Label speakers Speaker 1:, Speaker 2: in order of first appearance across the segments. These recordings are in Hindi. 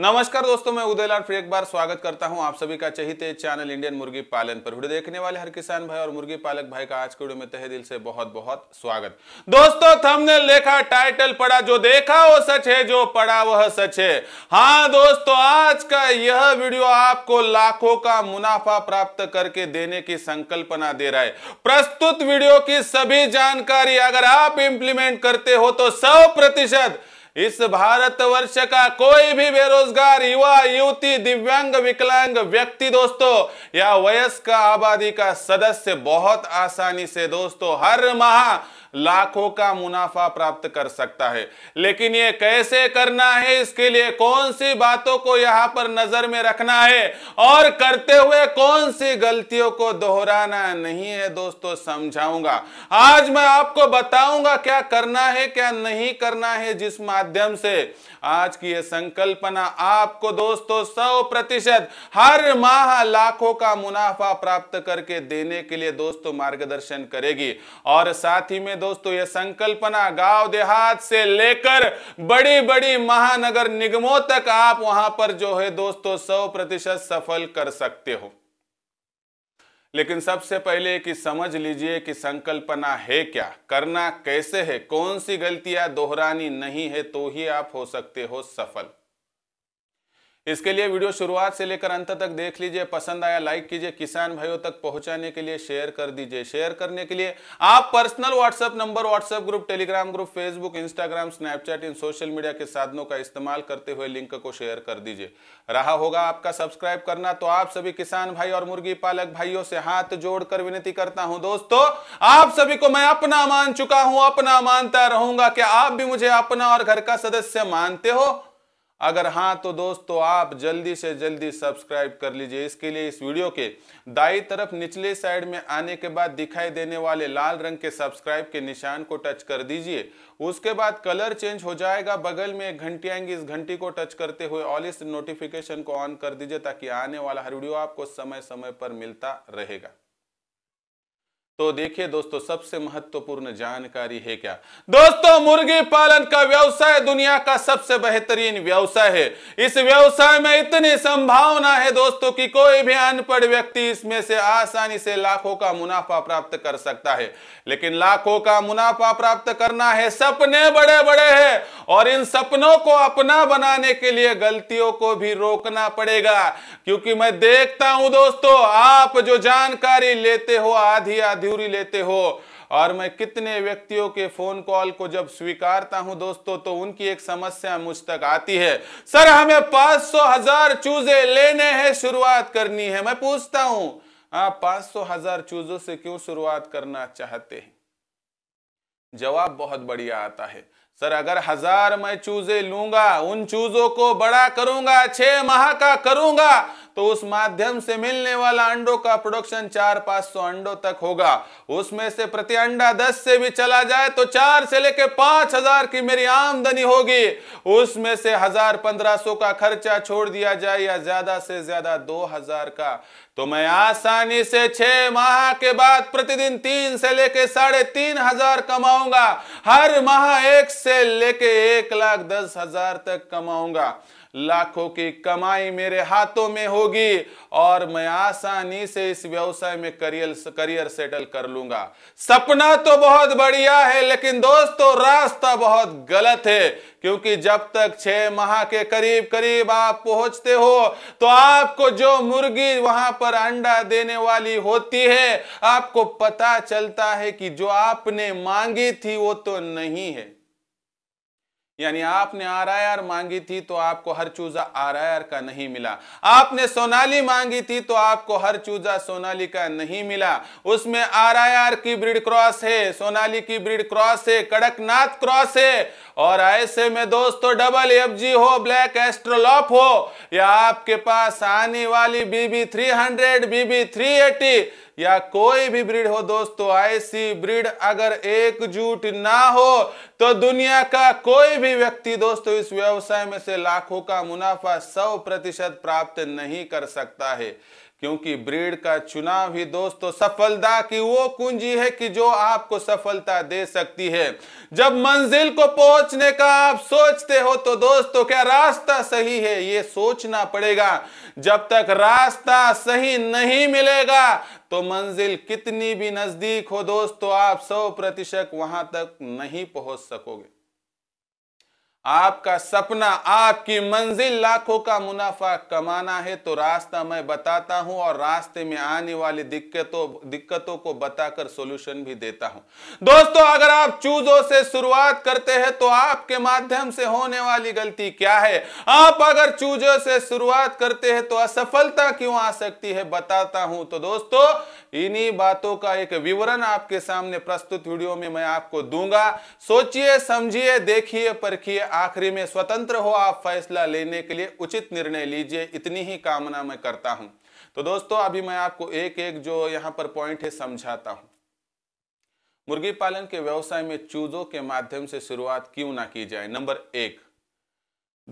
Speaker 1: नमस्कार दोस्तों मैं उदय लाल फिर एक बार स्वागत करता हूं आप सभी का चहित चैनल इंडियन मुर्गी पालन पर वीडियो देखने वाले हर किसान भाई और मुर्गी पालक भाई का आज के वीडियो में तहे दिल से बहुत बहुत स्वागत दोस्तों थंबनेल देखा टाइटल पढ़ा जो देखा वो सच है जो पढ़ा वह सच है हाँ दोस्तों आज का यह वीडियो आपको लाखों का मुनाफा प्राप्त करके देने की संकल्पना दे रहा है प्रस्तुत वीडियो की सभी जानकारी अगर आप इंप्लीमेंट करते हो तो सौ प्रतिशत इस वर्ष का कोई भी बेरोजगार युवा युवती दिव्यांग विकलांग व्यक्ति दोस्तों या वयस्क आबादी का सदस्य बहुत आसानी से दोस्तों हर माह लाखों का मुनाफा प्राप्त कर सकता है लेकिन ये कैसे करना है इसके लिए कौन सी बातों को यहां पर नजर में रखना है और करते हुए कौन सी गलतियों को दोहराना नहीं है दोस्तों समझाऊंगा आज मैं आपको बताऊंगा क्या करना है क्या नहीं करना है जिस माध्यम से आज की यह संकल्पना आपको दोस्तों सौ प्रतिशत हर माह लाखों का मुनाफा प्राप्त करके देने के लिए दोस्तों मार्गदर्शन करेगी और साथ ही में दोस्तों ये संकल्पना गांव देहात से लेकर बड़ी बड़ी महानगर निगमों तक आप वहां पर जो है दोस्तों सौ प्रतिशत सफल कर सकते हो लेकिन सबसे पहले कि समझ लीजिए कि संकल्पना है क्या करना कैसे है कौन सी गलतियां दोहरानी नहीं है तो ही आप हो सकते हो सफल इसके लिए वीडियो शुरुआत से लेकर अंत तक देख लीजिए पसंद आया लाइक कीजिए किसान भाइयों तक पहुंचाने के लिए शेयर कर दीजिए शेयर करने के लिए आप personal WhatsApp number WhatsApp group Telegram group Facebook Instagram Snapchat इन सोशल मीडिया के साधनों का इस्तेमाल करते हुए लिंक को शेयर कर दीजिए रहा होगा आपका सब्सक्राइब करना तो आप सभी किसान भाई और मुर्गी पालक भाइयों से हाथ जोड़कर विनती करता हूं दोस्तों आप सभी को मैं अपना मान चुका हूं अपना मानता रहूंगा क्या आप भी मुझे अपना और घर का सदस्य मानते हो अगर हाँ तो दोस्तों आप जल्दी से जल्दी सब्सक्राइब कर लीजिए इसके लिए इस वीडियो के दाई तरफ निचले साइड में आने के बाद दिखाई देने वाले लाल रंग के सब्सक्राइब के निशान को टच कर दीजिए उसके बाद कलर चेंज हो जाएगा बगल में एक घंटी आएंगी इस घंटी को टच करते हुए ऑल इस नोटिफिकेशन को ऑन कर दीजिए ताकि आने वाला हर वीडियो आपको समय समय पर मिलता रहेगा तो देखिए दोस्तों सबसे महत्वपूर्ण जानकारी है क्या दोस्तों मुर्गी पालन का व्यवसाय दुनिया का सबसे बेहतरीन व्यवसाय है इस व्यवसाय में इतनी संभावना है दोस्तों कि कोई भी अनपढ़ व्यक्ति इसमें से आसानी से लाखों का मुनाफा प्राप्त कर सकता है लेकिन लाखों का मुनाफा प्राप्त करना है सपने बड़े बड़े है और इन सपनों को अपना बनाने के लिए गलतियों को भी रोकना पड़ेगा क्योंकि मैं देखता हूं दोस्तों आप जो जानकारी लेते हो आधी आधी ड्यूरी लेते हो और मैं कितने व्यक्तियों के फोन कॉल को जब स्वीकारता हूं दोस्तों तो उनकी एक समस्या मुझ तक आती है सर हमें पांच सौ हजार चूजे लेने हैं शुरुआत करनी है मैं पूछता हूं आप पांच सौ हजार चूजों से क्यों शुरुआत करना चाहते हैं जवाब बहुत बढ़िया आता है सर अगर हजार मैं चूजे लूंगा उन चूजों को बड़ा करूंगा छह माह का करूंगा तो उस माध्यम से मिलने वाला अंडों का प्रोडक्शन चार पांच सौ अंडों तक होगा उसमें से प्रति अंडा दस से भी चला जाए तो चार से लेकर पांच हजार की मेरी आमदनी होगी उसमें से हजार पंद्रह सौ का खर्चा छोड़ दिया जाए या ज्यादा से ज्यादा दो हजार का तो मैं आसानी से छह माह के बाद प्रतिदिन तीन से लेके साढ़े तीन हजार कमाऊंगा हर माह एक से लेके एक लाख दस हजार तक कमाऊंगा लाखों की कमाई मेरे हाथों में होगी और मैं आसानी से इस व्यवसाय में करियर करियर सेटल कर लूंगा सपना तो बहुत बढ़िया है लेकिन दोस्तों रास्ता बहुत गलत है क्योंकि जब तक छह माह के करीब करीब आप पहुंचते हो तो आपको जो मुर्गी वहां पर अंडा देने वाली होती है आपको पता चलता है कि जो आपने मांगी थी वो तो नहीं है यानी आपने आर आई आर मांगी थी तो आपको हर चूजा आर आई आर का नहीं मिला आपने सोनाली मांगी थी तो आपको हर चूजा सोनाली का नहीं मिला उसमें आर आई आर की ब्रिड क्रॉस है सोनाली की ब्रिड क्रॉस है कड़कनाथ क्रॉस है और ऐसे में दोस्तों डबल एफ जी हो ब्लैक एस्ट्रोलॉप हो या आपके पास आने वाली BB three hundred BB three eighty या कोई भी ब्रीड हो दोस्तों ऐसी ब्रीड अगर एकजुट ना हो तो दुनिया का कोई भी व्यक्ति दोस्तों इस व्यवसाय में से लाखों का मुनाफा सौ प्रतिशत प्राप्त नहीं कर सकता है क्योंकि ब्रीड का चुनाव ही दोस्तों सफलता की वो कुंजी है कि जो आपको सफलता दे सकती है जब मंजिल को पहुंचने का आप सोचते हो तो दोस्तों क्या रास्ता सही है ये सोचना पड़ेगा जब तक रास्ता सही नहीं मिलेगा तो मंजिल कितनी भी नजदीक हो दोस्तों आप सौ प्रतिशत वहां तक नहीं पहुंच सकोगे आपका सपना आपकी मंजिल लाखों का मुनाफा कमाना है तो रास्ता मैं बताता हूं और रास्ते में आने वाली दिक्कतों दिक्कतों को बताकर सॉल्यूशन भी देता हूं दोस्तों अगर आप चूजों से शुरुआत करते हैं तो आपके माध्यम से होने वाली गलती क्या है आप अगर चूजों से शुरुआत करते हैं तो असफलता क्यों आ सकती है बताता हूं तो दोस्तों इन्हीं बातों का एक विवरण आपके सामने प्रस्तुत वीडियो में मैं आपको दूंगा सोचिए समझिए देखिए परखिए आखिरी में स्वतंत्र हो आप फैसला लेने के लिए उचित निर्णय लीजिए इतनी ही कामना मैं करता हूं तो दोस्तों अभी मैं आपको एक एक जो यहां पर पॉइंट है समझाता हूं मुर्गी पालन के व्यवसाय में चूजों के माध्यम से शुरुआत क्यों ना की जाए नंबर एक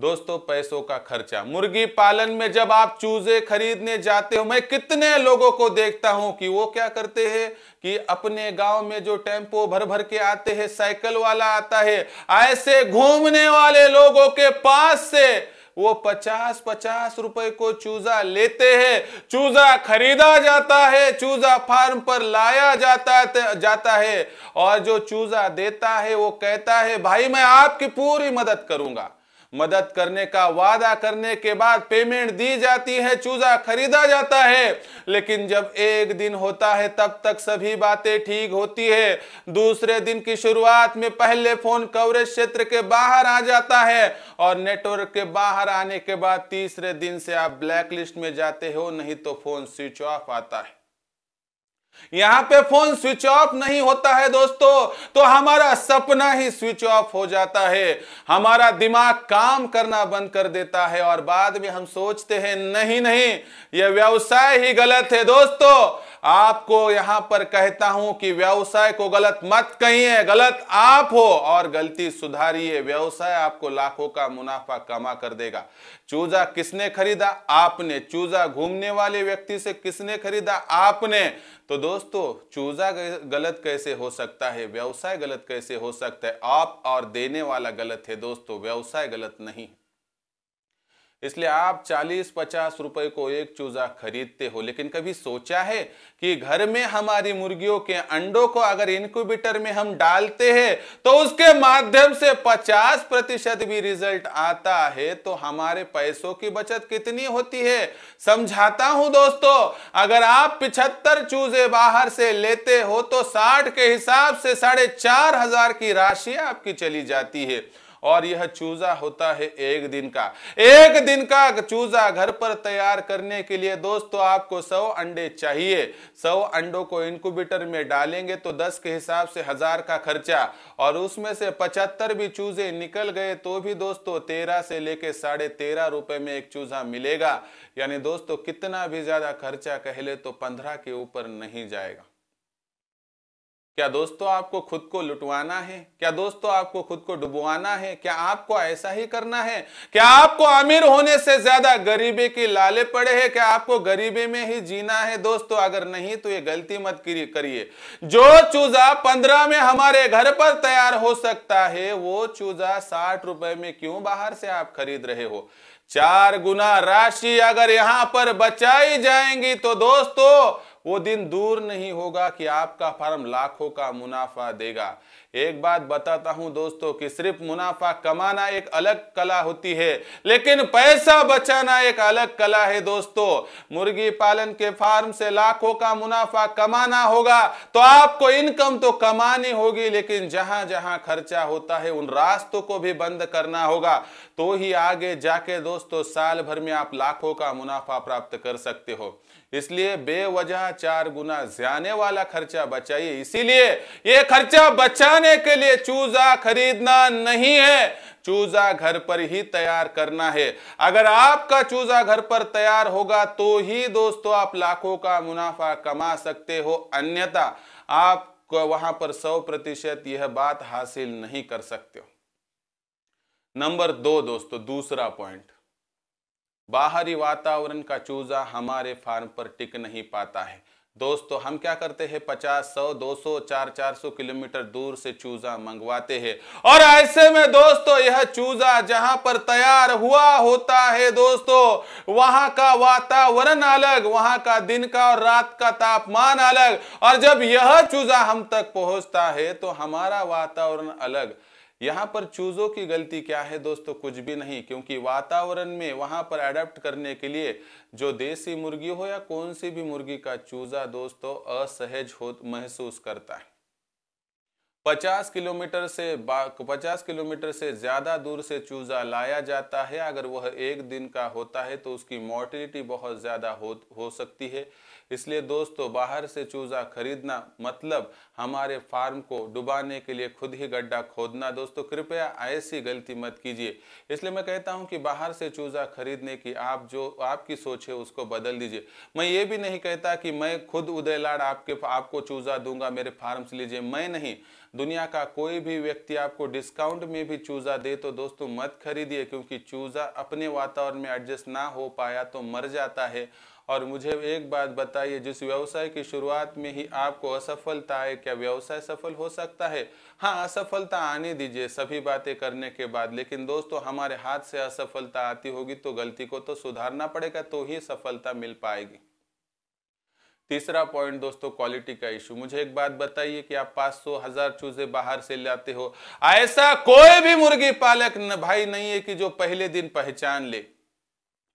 Speaker 1: दोस्तों पैसों का खर्चा मुर्गी पालन में जब आप चूजे खरीदने जाते हो मैं कितने लोगों को देखता हूं कि वो क्या करते हैं कि अपने गांव में जो टेम्पो भर भर के आते हैं साइकिल वाला आता है ऐसे घूमने वाले लोगों के पास से वो पचास पचास रुपए को चूजा लेते हैं चूजा खरीदा जाता है चूजा फार्म पर लाया जाता जाता है और जो चूजा देता है वो कहता है भाई मैं आपकी पूरी मदद करूंगा मदद करने का वादा करने के बाद पेमेंट दी जाती है चूजा खरीदा जाता है लेकिन जब एक दिन होता है तब तक सभी बातें ठीक होती है दूसरे दिन की शुरुआत में पहले फोन कवरेज क्षेत्र के बाहर आ जाता है और नेटवर्क के बाहर आने के बाद तीसरे दिन से आप ब्लैक लिस्ट में जाते हो नहीं तो फोन स्विच ऑफ आता है यहां पे फोन स्विच ऑफ नहीं होता है दोस्तों तो हमारा सपना ही स्विच ऑफ हो जाता है हमारा दिमाग काम करना बंद कर देता है और बाद में हम सोचते हैं नहीं नहीं यह व्यवसाय ही गलत है दोस्तों आपको यहां पर कहता हूं कि व्यवसाय को गलत मत कहिए गलत आप हो और गलती सुधारिए व्यवसाय आपको लाखों का मुनाफा कमा कर देगा चूजा किसने खरीदा आपने चूजा घूमने वाले व्यक्ति से किसने खरीदा आपने तो दोस्तों चूजा गलत कैसे हो सकता है व्यवसाय गलत कैसे हो सकता है आप और देने वाला गलत है दोस्तों व्यवसाय गलत नहीं है इसलिए आप 40-50 रुपए को एक चूजा खरीदते हो लेकिन कभी सोचा है कि घर में हमारी मुर्गियों के अंडों को अगर इनक्यूबेटर में हम डालते हैं तो उसके माध्यम से 50 प्रतिशत भी रिजल्ट आता है तो हमारे पैसों की बचत कितनी होती है समझाता हूं दोस्तों अगर आप पिछहत्तर चूजे बाहर से लेते हो तो साठ के हिसाब से साढ़े चार हजार की राशि आपकी चली जाती है और यह चूजा होता है एक दिन का एक दिन का चूजा घर पर तैयार करने के लिए दोस्तों आपको सौ अंडे चाहिए सौ अंडों को इनक्यूबेटर में डालेंगे तो दस के हिसाब से हजार का खर्चा और उसमें से पचहत्तर भी चूजे निकल गए तो भी दोस्तों तेरह से लेके साढ़े तेरह रुपए में एक चूजा मिलेगा यानी दोस्तों कितना भी ज्यादा खर्चा कह ले तो पंद्रह के ऊपर नहीं जाएगा क्या दोस्तों आपको खुद को लुटवाना है क्या दोस्तों आपको खुद को डुबवाना है क्या आपको ऐसा ही करना है क्या आपको अमीर होने से ज्यादा गरीबी की लाले पड़े हैं क्या आपको गरीबी में ही जीना है दोस्तों अगर नहीं तो ये गलती मत करिए जो चूजा पंद्रह में हमारे घर पर तैयार हो सकता है वो चूजा साठ रुपए में क्यों बाहर से आप खरीद रहे हो चार गुना राशि अगर यहां पर बचाई जाएंगी तो दोस्तों वो दिन दूर नहीं होगा कि आपका फार्म लाखों का मुनाफा देगा एक बात बताता हूं दोस्तों कि सिर्फ मुनाफा कमाना एक अलग कला होती है लेकिन पैसा बचाना एक अलग कला है दोस्तों मुर्गी पालन के फार्म से लाखों का मुनाफा कमाना होगा तो आपको इनकम तो कमानी होगी लेकिन जहां जहां खर्चा होता है उन रास्तों को भी बंद करना होगा तो ही आगे जाके दोस्तों साल भर में आप लाखों का मुनाफा प्राप्त कर सकते हो इसलिए बेवजह चार गुना जाने वाला खर्चा बचाइए इसीलिए ये खर्चा बचाने के लिए चूजा खरीदना नहीं है चूजा घर पर ही तैयार करना है अगर आपका चूजा घर पर तैयार होगा तो ही दोस्तों आप लाखों का मुनाफा कमा सकते हो अन्यथा आप वहां पर सौ प्रतिशत यह बात हासिल नहीं कर सकते हो नंबर दो दोस्तों दूसरा पॉइंट बाहरी वातावरण का चूजा हमारे फार्म पर टिक नहीं पाता है दोस्तों हम क्या करते हैं पचास सौ दो सौ चार चार सौ किलोमीटर दूर से चूजा मंगवाते हैं और ऐसे में दोस्तों यह चूजा जहां पर तैयार हुआ होता है दोस्तों वहां का वातावरण अलग वहां का दिन का और रात का तापमान अलग और जब यह चूजा हम तक पहुंचता है तो हमारा वातावरण अलग यहाँ पर चूजों की गलती क्या है दोस्तों कुछ भी नहीं क्योंकि वातावरण में वहाँ पर अडेप्ट करने के लिए जो देसी मुर्गी हो या कौन सी भी मुर्गी का चूजा दोस्तों असहज हो महसूस करता है 50 किलोमीटर से 50 किलोमीटर से ज़्यादा दूर से चूजा लाया जाता है अगर वह एक दिन का होता है तो उसकी मोर्टिलिटी बहुत ज़्यादा हो हो सकती है इसलिए दोस्तों बाहर से चूजा खरीदना मतलब हमारे फार्म को डुबाने के लिए खुद ही गड्ढा खोदना दोस्तों कृपया ऐसी गलती मत कीजिए इसलिए मैं कहता हूं कि बाहर से चूजा खरीदने की आप जो आपकी सोच है उसको बदल दीजिए मैं ये भी नहीं कहता कि मैं खुद उदय लाड आपके आपको चूजा दूंगा मेरे फार्म से लीजिए मैं नहीं दुनिया का कोई भी व्यक्ति आपको डिस्काउंट में भी चूजा दे तो दोस्तों मत खरीदिए क्योंकि चूजा अपने वातावरण में एडजस्ट ना हो पाया तो मर जाता है और मुझे एक बात बताइए जिस व्यवसाय की शुरुआत में ही आपको असफलता आए क्या व्यवसाय सफल हो सकता है हाँ असफलता आने दीजिए सभी बातें करने के बाद लेकिन दोस्तों हमारे हाथ से असफलता आती होगी तो गलती को तो सुधारना पड़ेगा तो ही सफलता मिल पाएगी तीसरा पॉइंट दोस्तों क्वालिटी का इश्यू मुझे एक बात बताइए कि आप पांच सौ हजार चूजे बाहर से लाते हो ऐसा कोई भी मुर्गी पालक भाई नहीं है कि जो पहले दिन पहचान ले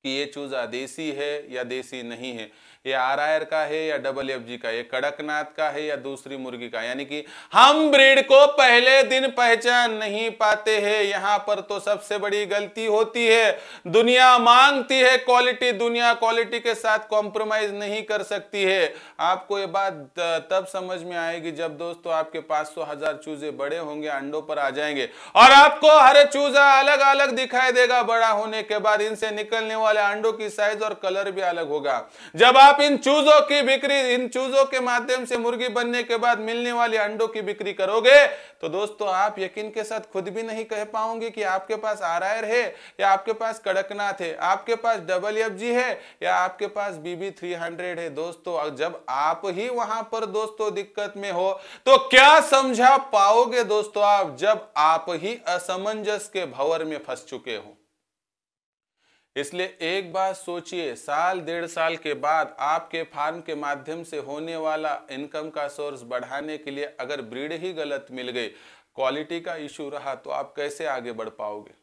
Speaker 1: कि ये चूजा देसी है या देसी नहीं है ये आर का है या डबल एफ जी का ये कड़कनाथ का है या दूसरी मुर्गी का यानी कि हम ब्रीड को पहले दिन पहचान नहीं पाते हैं यहां पर तो सबसे बड़ी गलती होती है दुनिया मांगती है क्वालिटी दुनिया क्वालिटी के साथ कॉम्प्रोमाइज नहीं कर सकती है आपको ये बात तब समझ में आएगी जब दोस्तों आपके पास सौ हजार चूजे बड़े होंगे अंडों पर आ जाएंगे और आपको हर चूजा अलग अलग दिखाई देगा बड़ा होने के बाद इनसे निकलने वाले अंडों की साइज और कलर भी अलग होगा जब आप आप इन चूजों की बिक्री इन चूजों के माध्यम से मुर्गी बनने के बाद मिलने वाले अंडों की बिक्री करोगे तो दोस्तों आप यकीन के साथ खुद भी नहीं कह पाओगे कि आपके पास आर है या आपके पास कड़कनाथ है आपके पास डबल एफ जी है या आपके पास बीबी थ्री हंड्रेड है दोस्तों जब आप ही वहां पर दोस्तों दिक्कत में हो तो क्या समझा पाओगे दोस्तों आप जब आप ही असमंजस के भवर में फंस चुके हों इसलिए एक बार सोचिए साल डेढ़ साल के बाद आपके फार्म के माध्यम से होने वाला इनकम का सोर्स बढ़ाने के लिए अगर ब्रीड ही गलत मिल गई क्वालिटी का इशू रहा तो आप कैसे आगे बढ़ पाओगे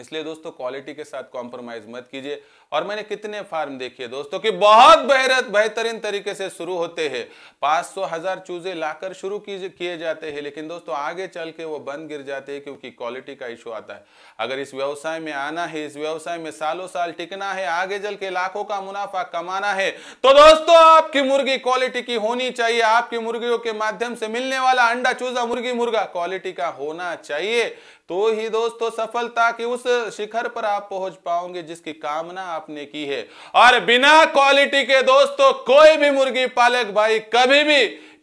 Speaker 1: इसलिए दोस्तों क्वालिटी के साथ कॉम्प्रोमाइज मत कीजिए और मैंने कितने फार्म देखे दोस्तों कि बहुत बेहतर बेहतरीन तरीके से शुरू होते हैं पांच सौ हजार चूजे लाकर शुरू किए जाते हैं लेकिन दोस्तों आगे चल के वो बंद गिर जाते हैं क्योंकि क्वालिटी का इशू आता है अगर इस व्यवसाय में आना है इस व्यवसाय में सालों साल टिकना है आगे चल के लाखों का मुनाफा कमाना है तो दोस्तों आपकी मुर्गी क्वालिटी की होनी चाहिए आपकी मुर्गियों के माध्यम से मिलने वाला अंडा चूजा मुर्गी मुर्गा क्वालिटी का होना चाहिए तो ही दोस्तों सफलता के उस शिखर पर आप पहुंच पाओगे जिसकी कामना आप आपने की है और बिना क्वालिटी के दोस्तों कोई भी मुर्गी पालक भाई कभी भी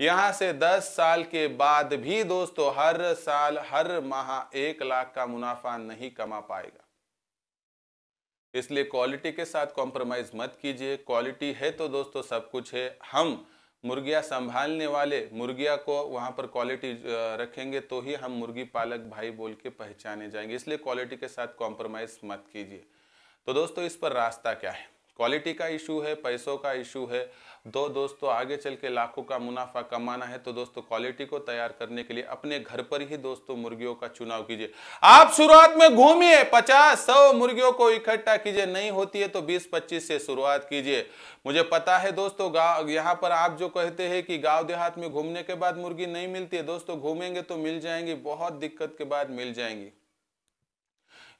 Speaker 1: यहां से 10 साल के बाद भी दोस्तों हर साल हर माह एक लाख का मुनाफा नहीं कमा पाएगा इसलिए क्वालिटी के साथ कॉम्प्रोमाइज मत कीजिए क्वालिटी है तो दोस्तों सब कुछ है हम मुर्गियां संभालने वाले मुर्गिया को वहां पर क्वालिटी रखेंगे तो ही हम मुर्गी पालक भाई बोल के पहचाने जाएंगे इसलिए क्वालिटी के साथ कॉम्प्रोमाइज़ मत कीजिए तो दोस्तों इस पर रास्ता क्या है क्वालिटी का इशू है पैसों का इशू है दो दोस्तों आगे चल के लाखों का मुनाफा कमाना है तो दोस्तों क्वालिटी को तैयार करने के लिए अपने घर पर ही दोस्तों मुर्गियों का चुनाव कीजिए आप शुरुआत में घूमिए पचास सौ मुर्गियों को इकट्ठा कीजिए नहीं होती है तो बीस पच्चीस से शुरुआत कीजिए मुझे पता है दोस्तों गाँव यहाँ पर आप जो कहते हैं कि गाँव देहात में घूमने के बाद मुर्गी नहीं मिलती है दोस्तों घूमेंगे तो मिल जाएंगी बहुत दिक्कत के बाद मिल जाएंगी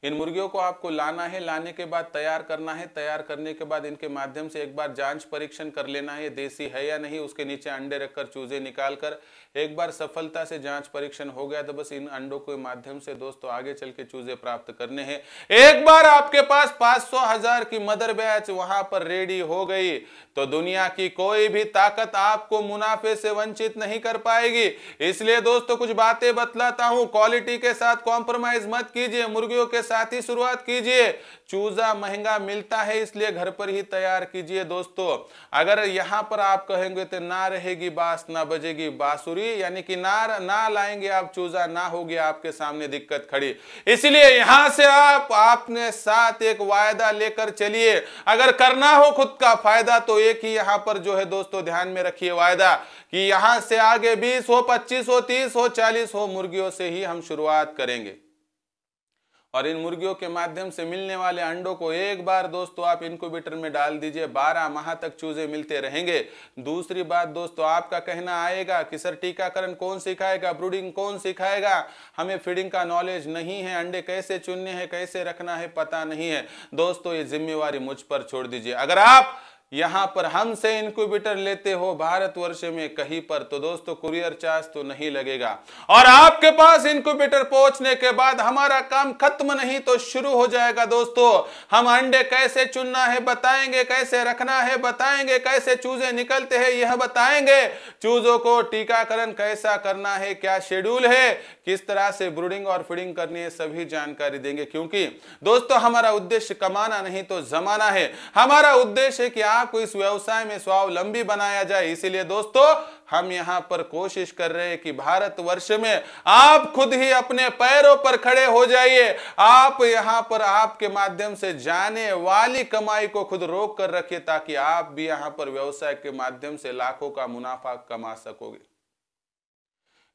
Speaker 1: इन मुर्गियों को आपको लाना है लाने के बाद तैयार करना है तैयार करने के बाद इनके माध्यम से एक बार जांच परीक्षण कर लेना है देसी है या नहीं उसके नीचे अंडे रखकर चूजे निकाल कर एक बार सफलता से जांच परीक्षण हो गया तो बस इन अंडों के माध्यम से दोस्तों आगे चल के चूजे प्राप्त करने हैं एक बार आपके पास पांच सौ हजार की मदर बैच वहां पर रेडी हो गई तो दुनिया की कोई भी ताकत आपको मुनाफे से वंचित नहीं कर पाएगी इसलिए दोस्तों कुछ बातें बतलाता हूं क्वालिटी के साथ कॉम्प्रोमाइज मत कीजिए मुर्गियों के साथ ही शुरुआत कीजिए चूजा महंगा मिलता है इसलिए घर पर ही तैयार कीजिए दोस्तों अगर यहाँ पर आप कहेंगे तो ना रहेगी बास ना बजेगी बासुरी यानी कि ना ना लाएंगे आप चूजा ना होगी आपके सामने दिक्कत खड़ी इसलिए यहां से आप आपने साथ एक वायदा लेकर चलिए अगर करना हो खुद का फायदा तो एक ही यहाँ पर जो है दोस्तों ध्यान में रखिए वायदा कि यहां से आगे बीस हो पच्चीस हो तीस हो चालीस हो मुर्गियों से ही हम शुरुआत करेंगे और इन मुर्गियों के माध्यम से मिलने वाले अंडों को एक बार दोस्तों आप इनक्यूबेटर में डाल दीजिए 12 माह तक चूजे मिलते रहेंगे दूसरी बात दोस्तों आपका कहना आएगा कि सर टीकाकरण कौन सिखाएगा ब्रूडिंग कौन सिखाएगा हमें फीडिंग का नॉलेज नहीं है अंडे कैसे चुनने हैं कैसे रखना है पता नहीं है दोस्तों ये जिम्मेवारी मुझ पर छोड़ दीजिए अगर आप यहां पर हमसे इनक्यूबेटर लेते हो भारतवर्ष में कहीं पर तो दोस्तों कुरियर चार्ज तो नहीं लगेगा और आपके पास इनक्यूबेटर पहुंचने के बाद हमारा काम खत्म नहीं तो शुरू हो जाएगा दोस्तों हम अंडे कैसे चुनना है बताएंगे कैसे रखना है बताएंगे कैसे चूजे निकलते हैं यह बताएंगे चूजों को टीकाकरण कैसा करना है क्या शेड्यूल है किस तरह से ब्रूडिंग और फीडिंग करनी है सभी जानकारी देंगे क्योंकि दोस्तों हमारा उद्देश्य कमाना नहीं तो जमाना है हमारा उद्देश्य है कि आपको इस व्यवसाय में स्वावलंबी बनाया जाए इसीलिए दोस्तों हम यहां पर कोशिश कर रहे हैं कि भारत वर्ष में आप खुद ही अपने पैरों पर खड़े हो जाइए आप यहां पर आपके माध्यम से जाने वाली कमाई को खुद रोक कर रखिए ताकि आप भी यहां पर व्यवसाय के माध्यम से लाखों का मुनाफा कमा सकोगे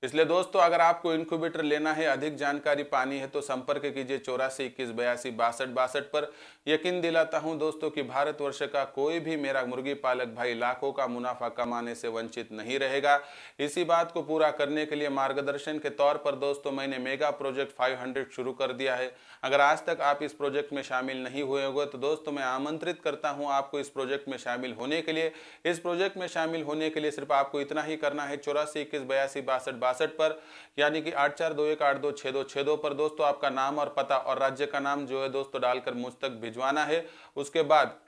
Speaker 1: इसलिए दोस्तों अगर आपको इनक्यूबेटर लेना है अधिक जानकारी पानी है तो संपर्क कीजिए चौरासी इक्कीस बयासी बासठ बासठ पर यकीन दिलाता हूं दोस्तों कि भारतवर्ष का कोई भी मेरा मुर्गी पालक भाई लाखों का मुनाफा कमाने से वंचित नहीं रहेगा इसी बात को पूरा करने के लिए मार्गदर्शन के तौर पर दोस्तों मैंने मेगा प्रोजेक्ट फाइव शुरू कर दिया है अगर आज तक आप इस प्रोजेक्ट में शामिल नहीं हुए होंगे तो दोस्तों मैं आमंत्रित करता हूँ आपको इस प्रोजेक्ट में शामिल होने के लिए इस प्रोजेक्ट में शामिल होने के लिए सिर्फ आपको इतना ही करना है चौरासी इक्कीस बयासी बासठ बासठ पर यानी कि आठ चार दो एक आठ दो छः दो छः दो पर दोस्तों आपका नाम और पता और राज्य का नाम जो है दोस्तों डालकर मुझ तक भिजवाना है उसके बाद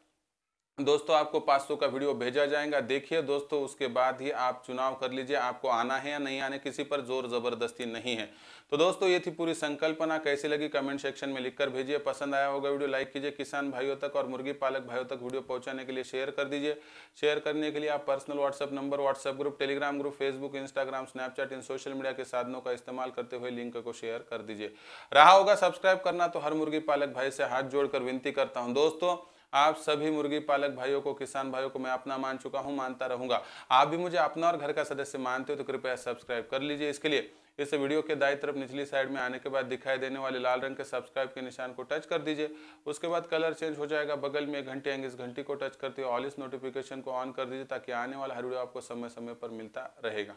Speaker 1: दोस्तों आपको 500 का वीडियो भेजा जाएगा देखिए दोस्तों उसके बाद ही आप चुनाव कर लीजिए आपको आना है या नहीं आने किसी पर जोर ज़बरदस्ती नहीं है तो दोस्तों ये थी पूरी संकल्पना कैसी लगी कमेंट सेक्शन में लिखकर भेजिए पसंद आया होगा वीडियो लाइक कीजिए किसान भाइयों तक और मुर्गी पालक भाइयों तक वीडियो पहुंचाने के लिए शेयर कर दीजिए शेयर करने के लिए आप personal WhatsApp number WhatsApp group Telegram group Facebook Instagram Snapchat इन सोशल मीडिया के साधनों का इस्तेमाल करते हुए लिंक को शेयर कर दीजिए रहा होगा सब्सक्राइब करना तो हर मुर्गी पालक भाई से हाथ जोड़कर विनती करता हूँ दोस्तों आप सभी मुर्गी पालक भाइयों को किसान भाइयों को मैं अपना मान चुका हूँ मानता रहूंगा आप भी मुझे अपना और घर का सदस्य मानते हो तो कृपया सब्सक्राइब कर लीजिए इसके लिए इस वीडियो के दाई तरफ निचली साइड में आने के बाद दिखाई देने वाले लाल रंग के सब्सक्राइब के निशान को टच कर दीजिए उसके बाद कलर चेंज हो जाएगा बगल में एक घंटे आएंगे इस घंटी को टच करते हुए ऑल इस नोटिफिकेशन को ऑन कर दीजिए ताकि आने वाला हर वीडियो आपको समय समय पर मिलता रहेगा